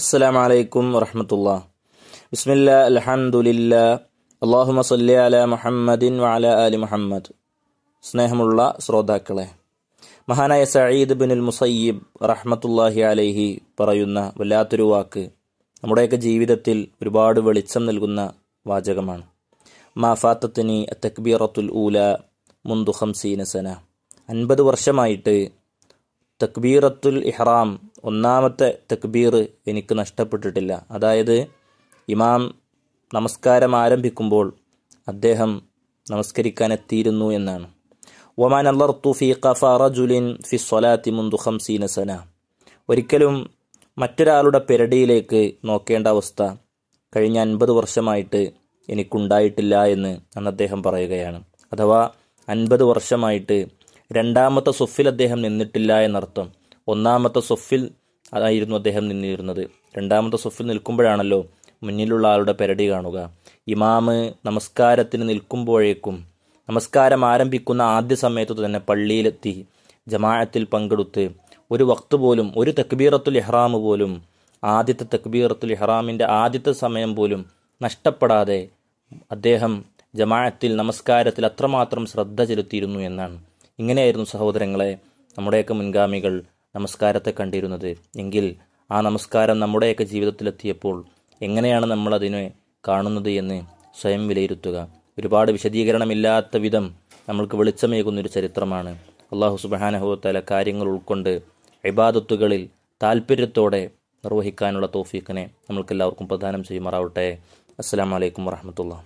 السلام عليكم ورحمة الله بسم الله الحمد لله اللهم صل على محمد وعلى آل محمد സ്നേഹമുള്ള ശ്രോതാക്കളെ മഹാനായ സയീദ് ബിനുൽ മുസയ്യിബ് റഹ്മത്തുല്ലാഹി അലൈഹി പറയുന്ന വല്ലാത്തൊരു വാക്ക് നമ്മുടെയൊക്കെ ജീവിതത്തിൽ ഒരുപാട് വെളിച്ചം നൽകുന്ന വാചകമാണ് മാഫാത്തത്തിനി തക്ബീറത്തുൽ ഊല മുന്തു ഹംസീന അൻപത് വർഷമായിട്ട് തക്ബീറത്തുൽ ഇഹ്റാം ഒന്നാമത്തെ തക്ബീർ എനിക്ക് നഷ്ടപ്പെട്ടിട്ടില്ല അതായത് ഇമാം നമസ്കാരം ആരംഭിക്കുമ്പോൾ അദ്ദേഹം നമസ്കരിക്കാൻ എത്തിയിരുന്നു എന്നാണ് ഒമാൻ അല്ലർ ഫി കഫ റജുലിൻ ഫി സൊലാത്തി മുന്തു ഹംസീന ഒരിക്കലും മറ്റൊരാളുടെ പെരടിയിലേക്ക് നോക്കേണ്ട അവസ്ഥ കഴിഞ്ഞ അൻപത് വർഷമായിട്ട് എനിക്കുണ്ടായിട്ടില്ല എന്ന് അന്ന് അദ്ദേഹം പറയുകയാണ് അഥവാ അൻപത് വർഷമായിട്ട് രണ്ടാമത്തെ സുഫിൽ അദ്ദേഹം നിന്നിട്ടില്ല എന്നർത്ഥം ഒന്നാമത്തെ സൊഫിൽ ആയിരുന്നു അദ്ദേഹം നിന്നിരുന്നത് രണ്ടാമത്തെ സൊഫിൽ നിൽക്കുമ്പോഴാണല്ലോ മുന്നിലുള്ള ആളുടെ പെരടി കാണുക ഇമാമ് നമസ്കാരത്തിന് നിൽക്കുമ്പോഴേക്കും നമസ്കാരം ആരംഭിക്കുന്ന ആദ്യ സമയത്ത് തന്നെ പള്ളിയിലെത്തി ജമാഅത്തിൽ പങ്കെടുത്ത് ഒരു വക്ത് പോലും ഒരു തക്ബീറത്തുൽ ഇഹ്റാം പോലും ആദ്യത്തെ തക്ബീറത്തുൽ ഇഹ്റാമിൻ്റെ ആദ്യത്തെ സമയം പോലും നഷ്ടപ്പെടാതെ അദ്ദേഹം ജമാഅത്തിൽ നമസ്കാരത്തിൽ അത്രമാത്രം ശ്രദ്ധ ചെലുത്തിയിരുന്നു എന്നാണ് ഇങ്ങനെയായിരുന്നു സഹോദരങ്ങളെ നമ്മുടെയൊക്കെ മുൻഗാമികൾ നമസ്കാരത്തെ കണ്ടിരുന്നത് എങ്കിൽ ആ നമസ്കാരം നമ്മുടെയൊക്കെ ജീവിതത്തിലെത്തിയപ്പോൾ എങ്ങനെയാണ് നമ്മൾ അതിനെ കാണുന്നത് എന്ന് സ്വയം വിലയിരുത്തുക ഒരുപാട് വിശദീകരണമില്ലാത്ത വിധം നമ്മൾക്ക് വെളിച്ചമേകുന്നൊരു ചരിത്രമാണ് അള്ളാഹു സുബാനഹുത്തല കാര്യങ്ങൾ ഉൾക്കൊണ്ട് ഇബാദത്തുകളിൽ താല്പര്യത്തോടെ നിർവഹിക്കാനുള്ള തോഫീഖിനെ എല്ലാവർക്കും പ്രദാനം ചെയ്യുമാറാവട്ടെ അസ്സാം വലൈക്കും വാഹമത്തുള്ള